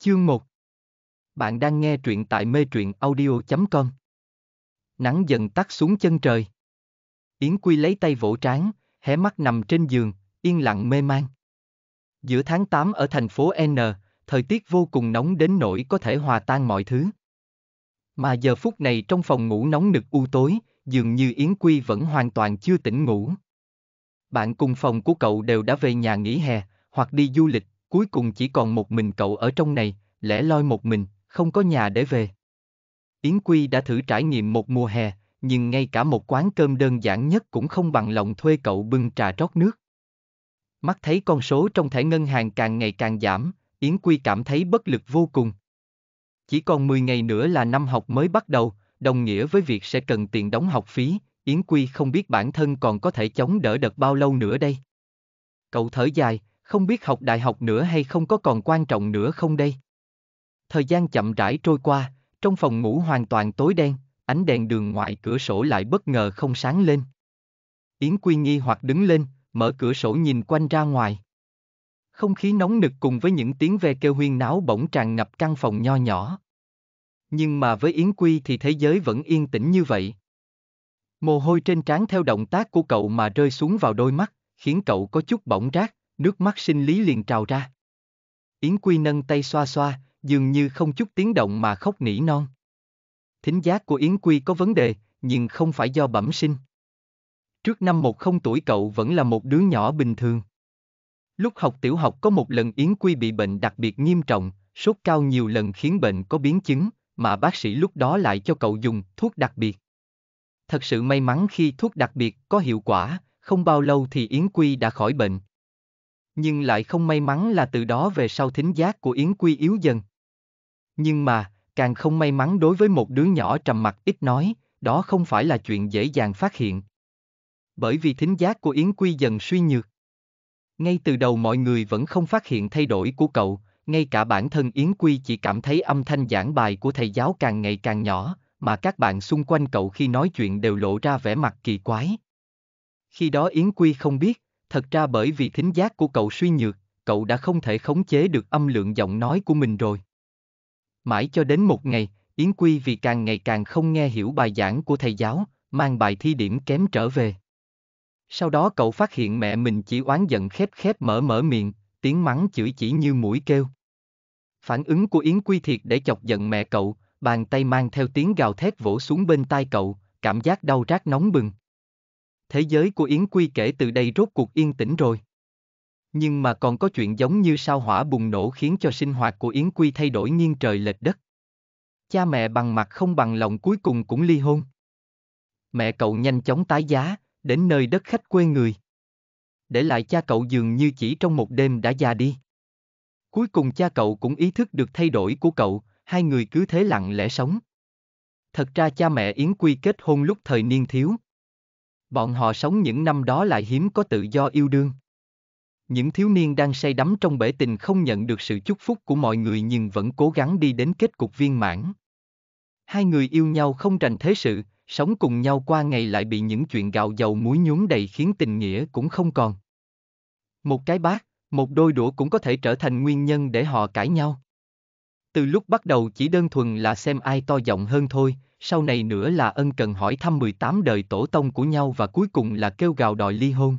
Chương 1 Bạn đang nghe truyện tại mê truyện audio.com Nắng dần tắt xuống chân trời. Yến Quy lấy tay vỗ trán, hé mắt nằm trên giường, yên lặng mê man. Giữa tháng 8 ở thành phố N, thời tiết vô cùng nóng đến nỗi có thể hòa tan mọi thứ. Mà giờ phút này trong phòng ngủ nóng nực u tối, dường như Yến Quy vẫn hoàn toàn chưa tỉnh ngủ. Bạn cùng phòng của cậu đều đã về nhà nghỉ hè, hoặc đi du lịch, cuối cùng chỉ còn một mình cậu ở trong này, lẻ loi một mình, không có nhà để về. Yến Quy đã thử trải nghiệm một mùa hè, nhưng ngay cả một quán cơm đơn giản nhất cũng không bằng lòng thuê cậu bưng trà rót nước. Mắt thấy con số trong thẻ ngân hàng càng ngày càng giảm, Yến Quy cảm thấy bất lực vô cùng. Chỉ còn 10 ngày nữa là năm học mới bắt đầu, đồng nghĩa với việc sẽ cần tiền đóng học phí, Yến Quy không biết bản thân còn có thể chống đỡ được bao lâu nữa đây. Cậu thở dài, không biết học đại học nữa hay không có còn quan trọng nữa không đây? Thời gian chậm rãi trôi qua, trong phòng ngủ hoàn toàn tối đen, ánh đèn đường ngoài cửa sổ lại bất ngờ không sáng lên. Yến Quy nghi hoặc đứng lên, mở cửa sổ nhìn quanh ra ngoài. Không khí nóng nực cùng với những tiếng ve kêu huyên náo bỗng tràn ngập căn phòng nho nhỏ. Nhưng mà với Yến Quy thì thế giới vẫn yên tĩnh như vậy. Mồ hôi trên trán theo động tác của cậu mà rơi xuống vào đôi mắt, khiến cậu có chút bỗng rát, nước mắt sinh lý liền trào ra. Yến Quy nâng tay xoa xoa, dường như không chút tiếng động mà khóc nỉ non. Thính giác của Yến Quy có vấn đề, nhưng không phải do bẩm sinh. Trước năm một không tuổi cậu vẫn là một đứa nhỏ bình thường. Lúc học tiểu học có một lần Yến Quy bị bệnh đặc biệt nghiêm trọng, sốt cao nhiều lần khiến bệnh có biến chứng, mà bác sĩ lúc đó lại cho cậu dùng thuốc đặc biệt. Thật sự may mắn khi thuốc đặc biệt có hiệu quả, không bao lâu thì Yến Quy đã khỏi bệnh nhưng lại không may mắn là từ đó về sau thính giác của Yến Quy yếu dần. Nhưng mà, càng không may mắn đối với một đứa nhỏ trầm mặc ít nói, đó không phải là chuyện dễ dàng phát hiện. Bởi vì thính giác của Yến Quy dần suy nhược. Ngay từ đầu mọi người vẫn không phát hiện thay đổi của cậu, ngay cả bản thân Yến Quy chỉ cảm thấy âm thanh giảng bài của thầy giáo càng ngày càng nhỏ, mà các bạn xung quanh cậu khi nói chuyện đều lộ ra vẻ mặt kỳ quái. Khi đó Yến Quy không biết, thật ra bởi vì thính giác của cậu suy nhược, cậu đã không thể khống chế được âm lượng giọng nói của mình rồi. Mãi cho đến một ngày, Yến Quy vì càng ngày càng không nghe hiểu bài giảng của thầy giáo, mang bài thi điểm kém trở về. Sau đó cậu phát hiện mẹ mình chỉ oán giận khép khép mở mở miệng, tiếng mắng chửi chỉ như mũi kêu. Phản ứng của Yến Quy thiệt để chọc giận mẹ cậu, bàn tay mang theo tiếng gào thét vỗ xuống bên tai cậu, cảm giác đau rát nóng bừng thế giới của Yến Quy kể từ đây rốt cuộc yên tĩnh rồi. Nhưng mà còn có chuyện giống như sao hỏa bùng nổ khiến cho sinh hoạt của Yến Quy thay đổi nghiêng trời lệch đất. Cha mẹ bằng mặt không bằng lòng cuối cùng cũng ly hôn. Mẹ cậu nhanh chóng tái giá, đến nơi đất khách quê người. Để lại cha cậu dường như chỉ trong một đêm đã già đi. Cuối cùng cha cậu cũng ý thức được thay đổi của cậu, hai người cứ thế lặng lẽ sống. Thật ra cha mẹ Yến Quy kết hôn lúc thời niên thiếu. Bọn họ sống những năm đó lại hiếm có tự do yêu đương. Những thiếu niên đang say đắm trong bể tình không nhận được sự chúc phúc của mọi người nhưng vẫn cố gắng đi đến kết cục viên mãn. Hai người yêu nhau không rành thế sự, sống cùng nhau qua ngày lại bị những chuyện gạo dầu muối nhún đầy khiến tình nghĩa cũng không còn. Một cái bát, một đôi đũa cũng có thể trở thành nguyên nhân để họ cãi nhau. Từ lúc bắt đầu chỉ đơn thuần là xem ai to giọng hơn thôi, sau này nữa là ân cần hỏi thăm 18 đời tổ tông của nhau và cuối cùng là kêu gào đòi ly hôn.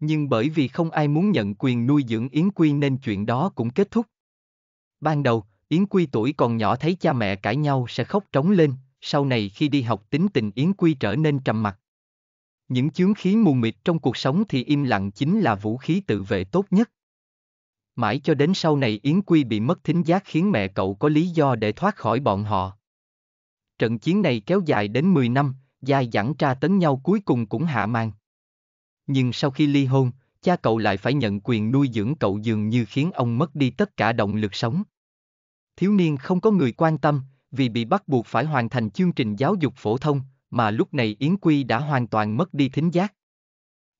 Nhưng bởi vì không ai muốn nhận quyền nuôi dưỡng Yến Quy nên chuyện đó cũng kết thúc. Ban đầu, Yến Quy tuổi còn nhỏ thấy cha mẹ cãi nhau sẽ khóc trống lên, sau này khi đi học tính tình Yến Quy trở nên trầm mặc. Những chướng khí mù mịt trong cuộc sống thì im lặng chính là vũ khí tự vệ tốt nhất. Mãi cho đến sau này Yến Quy bị mất thính giác khiến mẹ cậu có lý do để thoát khỏi bọn họ. Trận chiến này kéo dài đến 10 năm, dài dẳng tra tấn nhau cuối cùng cũng hạ màn. Nhưng sau khi ly hôn, cha cậu lại phải nhận quyền nuôi dưỡng cậu dường như khiến ông mất đi tất cả động lực sống. Thiếu niên không có người quan tâm, vì bị bắt buộc phải hoàn thành chương trình giáo dục phổ thông, mà lúc này Yến Quy đã hoàn toàn mất đi thính giác.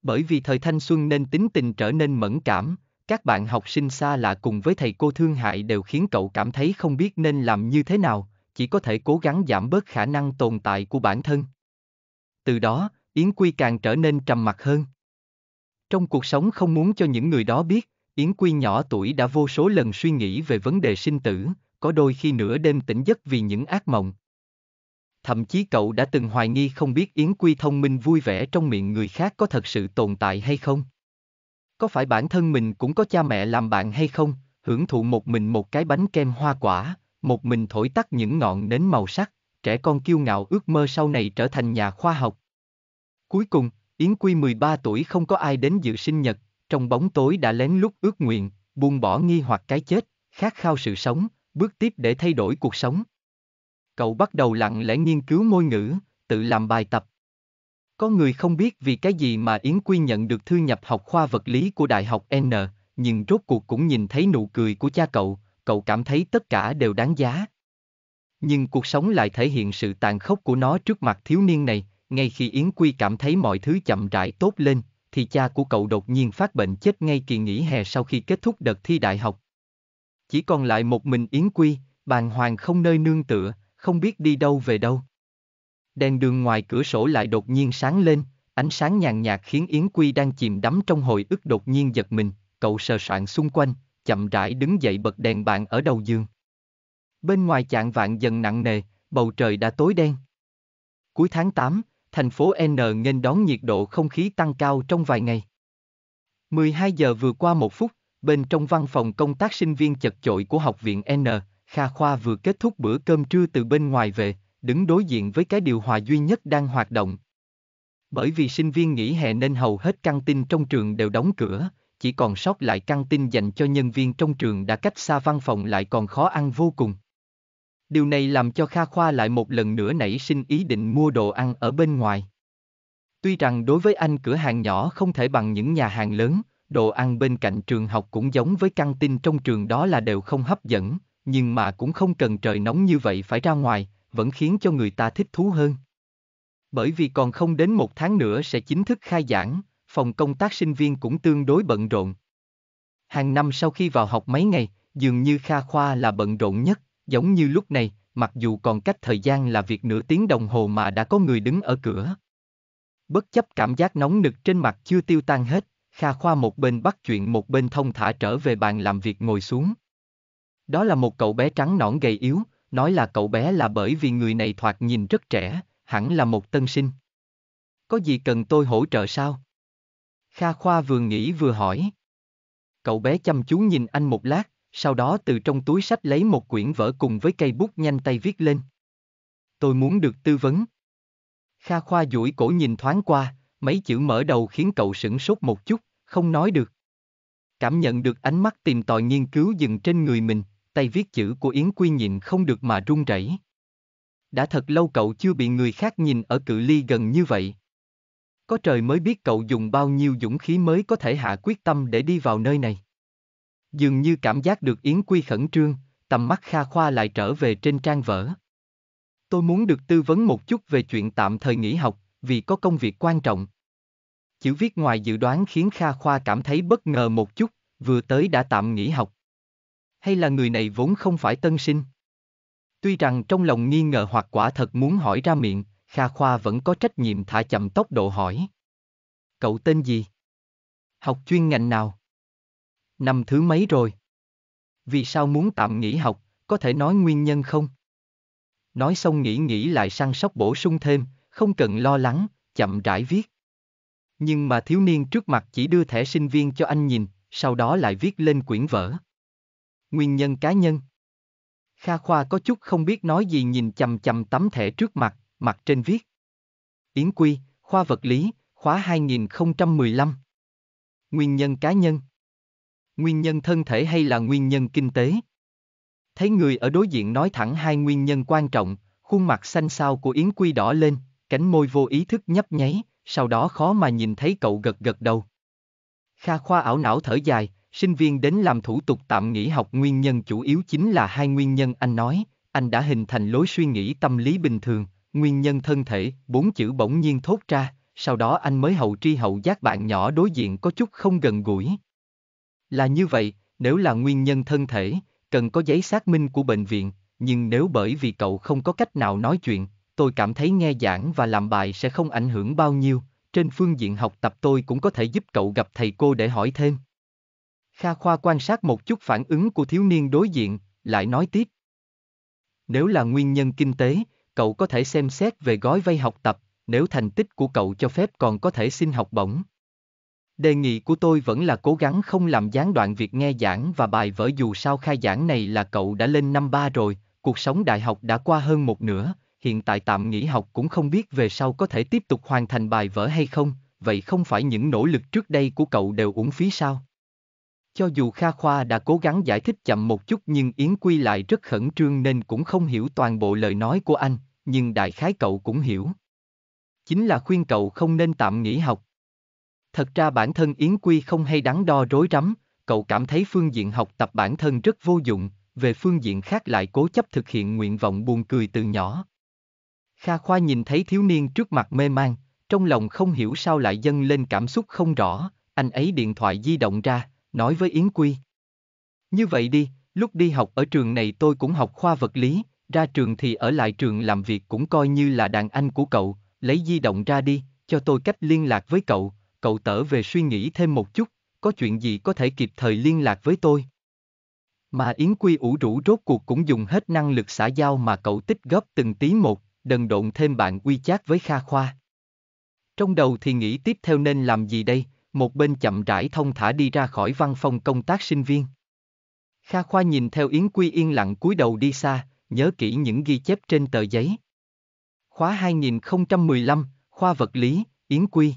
Bởi vì thời thanh xuân nên tính tình trở nên mẫn cảm, các bạn học sinh xa lạ cùng với thầy cô thương hại đều khiến cậu cảm thấy không biết nên làm như thế nào, chỉ có thể cố gắng giảm bớt khả năng tồn tại của bản thân. Từ đó, Yến Quy càng trở nên trầm mặc hơn. Trong cuộc sống không muốn cho những người đó biết, Yến Quy nhỏ tuổi đã vô số lần suy nghĩ về vấn đề sinh tử, có đôi khi nửa đêm tỉnh giấc vì những ác mộng. Thậm chí cậu đã từng hoài nghi không biết Yến Quy thông minh vui vẻ trong miệng người khác có thật sự tồn tại hay không. Có phải bản thân mình cũng có cha mẹ làm bạn hay không, hưởng thụ một mình một cái bánh kem hoa quả, một mình thổi tắt những ngọn nến màu sắc, trẻ con kiêu ngạo ước mơ sau này trở thành nhà khoa học. Cuối cùng, Yến Quy 13 tuổi không có ai đến dự sinh nhật, trong bóng tối đã lén lút ước nguyện, buông bỏ nghi hoặc cái chết, khát khao sự sống, bước tiếp để thay đổi cuộc sống. Cậu bắt đầu lặng lẽ nghiên cứu ngôn ngữ, tự làm bài tập. Có người không biết vì cái gì mà Yến Quy nhận được thư nhập học khoa vật lý của Đại học N, nhưng rốt cuộc cũng nhìn thấy nụ cười của cha cậu, cậu cảm thấy tất cả đều đáng giá. Nhưng cuộc sống lại thể hiện sự tàn khốc của nó trước mặt thiếu niên này, ngay khi Yến Quy cảm thấy mọi thứ chậm rãi tốt lên, thì cha của cậu đột nhiên phát bệnh chết ngay kỳ nghỉ hè sau khi kết thúc đợt thi đại học. Chỉ còn lại một mình Yến Quy, bàng hoàng không nơi nương tựa, không biết đi đâu về đâu. Đèn đường ngoài cửa sổ lại đột nhiên sáng lên, ánh sáng nhàn nhạt khiến Yến Quy đang chìm đắm trong hồi ức đột nhiên giật mình, cậu sờ soạn xung quanh, chậm rãi đứng dậy bật đèn bàn ở đầu giường. Bên ngoài chạng vạn dần nặng nề, bầu trời đã tối đen. Cuối tháng 8, thành phố N nên đón nhiệt độ không khí tăng cao trong vài ngày. 12 giờ vừa qua một phút, bên trong văn phòng công tác sinh viên chật chội của học viện N, Kha Khoa vừa kết thúc bữa cơm trưa từ bên ngoài về, đứng đối diện với cái điều hòa duy nhất đang hoạt động. Bởi vì sinh viên nghỉ hè nên hầu hết căng tin trong trường đều đóng cửa, chỉ còn sót lại căng tin dành cho nhân viên trong trường đã cách xa văn phòng lại còn khó ăn vô cùng. Điều này làm cho Kha Khoa lại một lần nữa nảy sinh ý định mua đồ ăn ở bên ngoài. Tuy rằng đối với anh cửa hàng nhỏ không thể bằng những nhà hàng lớn, đồ ăn bên cạnh trường học cũng giống với căng tin trong trường đó là đều không hấp dẫn, nhưng mà cũng không cần trời nóng như vậy phải ra ngoài, vẫn khiến cho người ta thích thú hơn. Bởi vì còn không đến một tháng nữa sẽ chính thức khai giảng, phòng công tác sinh viên cũng tương đối bận rộn. Hàng năm sau khi vào học mấy ngày, dường như Kha Khoa là bận rộn nhất, giống như lúc này, mặc dù còn cách thời gian là việc nửa tiếng đồng hồ mà đã có người đứng ở cửa. Bất chấp cảm giác nóng nực trên mặt chưa tiêu tan hết, Kha Khoa một bên bắt chuyện một bên thông thả trở về bàn làm việc ngồi xuống. Đó là một cậu bé trắng nõn gầy yếu, nói là cậu bé là bởi vì người này thoạt nhìn rất trẻ, hẳn là một tân sinh. Có gì cần tôi hỗ trợ sao? Kha Khoa vừa nghĩ vừa hỏi. Cậu bé chăm chú nhìn anh một lát, sau đó từ trong túi sách lấy một quyển vở cùng với cây bút nhanh tay viết lên. Tôi muốn được tư vấn. Kha Khoa duỗi cổ nhìn thoáng qua, mấy chữ mở đầu khiến cậu sửng sốt một chút, không nói được. Cảm nhận được ánh mắt tìm tòi nghiên cứu dừng trên người mình, tay viết chữ của Yến Quy nhịn không được mà run rẩy. Đã thật lâu cậu chưa bị người khác nhìn ở cự ly gần như vậy. Có trời mới biết cậu dùng bao nhiêu dũng khí mới có thể hạ quyết tâm để đi vào nơi này. Dường như cảm giác được Yến Quy khẩn trương, tầm mắt Kha Khoa lại trở về trên trang vở. Tôi muốn được tư vấn một chút về chuyện tạm thời nghỉ học, vì có công việc quan trọng. Chữ viết ngoài dự đoán khiến Kha Khoa cảm thấy bất ngờ một chút, vừa tới đã tạm nghỉ học. Hay là người này vốn không phải tân sinh? Tuy rằng trong lòng nghi ngờ hoặc quả thật muốn hỏi ra miệng, Kha Khoa vẫn có trách nhiệm thả chậm tốc độ hỏi. Cậu tên gì? Học chuyên ngành nào? Năm thứ mấy rồi? Vì sao muốn tạm nghỉ học, có thể nói nguyên nhân không? Nói xong nghĩ nghĩ lại săn sóc bổ sung thêm, không cần lo lắng, chậm rãi viết. Nhưng mà thiếu niên trước mặt chỉ đưa thẻ sinh viên cho anh nhìn, sau đó lại viết lên quyển vở. Nguyên nhân cá nhân Kha Khoa có chút không biết nói gì nhìn chầm chầm tấm thẻ trước mặt, mặt trên viết. Yến Quy, khoa vật lý, khóa 2015. Nguyên nhân cá nhân. Nguyên nhân thân thể hay là nguyên nhân kinh tế? Thấy người ở đối diện nói thẳng hai nguyên nhân quan trọng, khuôn mặt xanh xao của Yến Quy đỏ lên, cánh môi vô ý thức nhấp nháy, sau đó khó mà nhìn thấy cậu gật gật đầu. Kha khoa ảo não thở dài, sinh viên đến làm thủ tục tạm nghỉ học nguyên nhân chủ yếu chính là hai nguyên nhân anh nói, anh đã hình thành lối suy nghĩ tâm lý bình thường, nguyên nhân thân thể, bốn chữ bỗng nhiên thốt ra, sau đó anh mới hậu tri hậu giác bạn nhỏ đối diện có chút không gần gũi. Là như vậy, nếu là nguyên nhân thân thể, cần có giấy xác minh của bệnh viện, nhưng nếu bởi vì cậu không có cách nào nói chuyện, tôi cảm thấy nghe giảng và làm bài sẽ không ảnh hưởng bao nhiêu, trên phương diện học tập tôi cũng có thể giúp cậu gặp thầy cô để hỏi thêm. Kha Khoa quan sát một chút phản ứng của thiếu niên đối diện, lại nói tiếp. Nếu là nguyên nhân kinh tế, cậu có thể xem xét về gói vay học tập, nếu thành tích của cậu cho phép còn có thể xin học bổng. Đề nghị của tôi vẫn là cố gắng không làm gián đoạn việc nghe giảng và bài vở dù sao khai giảng này là cậu đã lên năm ba rồi, cuộc sống đại học đã qua hơn một nửa, hiện tại tạm nghỉ học cũng không biết về sau có thể tiếp tục hoàn thành bài vở hay không, vậy không phải những nỗ lực trước đây của cậu đều uổng phí sao? Cho dù Kha Khoa đã cố gắng giải thích chậm một chút nhưng Yến Quy lại rất khẩn trương nên cũng không hiểu toàn bộ lời nói của anh, nhưng đại khái cậu cũng hiểu. Chính là khuyên cậu không nên tạm nghỉ học. Thật ra bản thân Yến Quy không hay đắn đo rối rắm, cậu cảm thấy phương diện học tập bản thân rất vô dụng, về phương diện khác lại cố chấp thực hiện nguyện vọng buồn cười từ nhỏ. Kha Khoa nhìn thấy thiếu niên trước mặt mê man, trong lòng không hiểu sao lại dâng lên cảm xúc không rõ, anh ấy điện thoại di động ra, nói với Yến Quy. Như vậy đi, lúc đi học ở trường này tôi cũng học khoa vật lý, ra trường thì ở lại trường làm việc cũng coi như là đàn anh của cậu, lấy di động ra đi, cho tôi cách liên lạc với cậu, cậu tở về suy nghĩ thêm một chút, có chuyện gì có thể kịp thời liên lạc với tôi. Mà Yến Quy ủ rũ rốt cuộc cũng dùng hết năng lực xã giao mà cậu tích góp từng tí một, đần độn thêm bạn quy chát với Kha Khoa. Trong đầu thì nghĩ tiếp theo nên làm gì đây, một bên chậm rãi thông thả đi ra khỏi văn phòng công tác sinh viên. Kha Khoa nhìn theo Yến Quy yên lặng cúi đầu đi xa, nhớ kỹ những ghi chép trên tờ giấy. Khóa 2015, khoa vật lý, Yến Quy.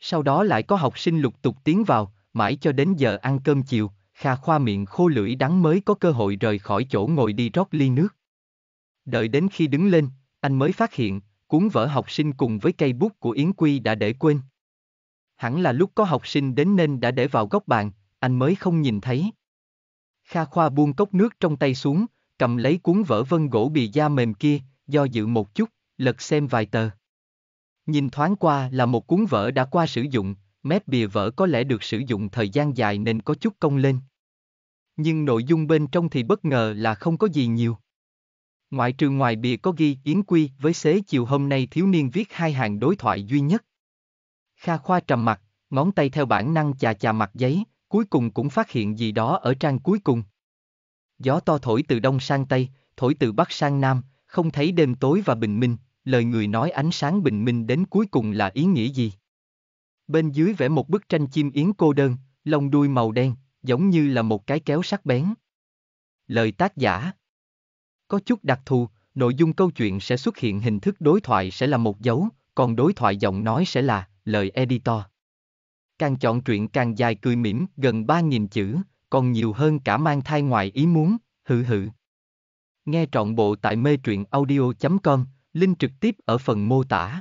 Sau đó lại có học sinh lục tục tiến vào, mãi cho đến giờ ăn cơm chiều, Kha Khoa miệng khô lưỡi đắng mới có cơ hội rời khỏi chỗ ngồi đi rót ly nước. Đợi đến khi đứng lên, anh mới phát hiện, cuốn vở học sinh cùng với cây bút của Yến Quy đã để quên. Hẳn là lúc có học sinh đến nên đã để vào góc bàn, anh mới không nhìn thấy. Kha Khoa buông cốc nước trong tay xuống, cầm lấy cuốn vở vân gỗ bì da mềm kia, do dự một chút, lật xem vài tờ. Nhìn thoáng qua là một cuốn vở đã qua sử dụng, mép bìa vỡ có lẽ được sử dụng thời gian dài nên có chút cong lên. Nhưng nội dung bên trong thì bất ngờ là không có gì nhiều. Ngoại trừ ngoài bìa có ghi Yến Quy với xế chiều hôm nay thiếu niên viết hai hàng đối thoại duy nhất. Kha Khoa trầm mặt, ngón tay theo bản năng chà chà mặt giấy, cuối cùng cũng phát hiện gì đó ở trang cuối cùng. Gió to thổi từ đông sang tây, thổi từ bắc sang nam, không thấy đêm tối và bình minh, lời người nói ánh sáng bình minh đến cuối cùng là ý nghĩa gì? Bên dưới vẽ một bức tranh chim yến cô đơn, lông đuôi màu đen, giống như là một cái kéo sắc bén. Lời tác giả Có chút đặc thù, nội dung câu chuyện sẽ xuất hiện hình thức đối thoại sẽ là một dấu, còn đối thoại giọng nói sẽ là lời editor. Càng chọn truyện càng dài cười mỉm, gần 3.000 chữ, còn nhiều hơn cả mang thai ngoài ý muốn, hự hự. Nghe trọn bộ tại mê truyện audio.com, link trực tiếp ở phần mô tả.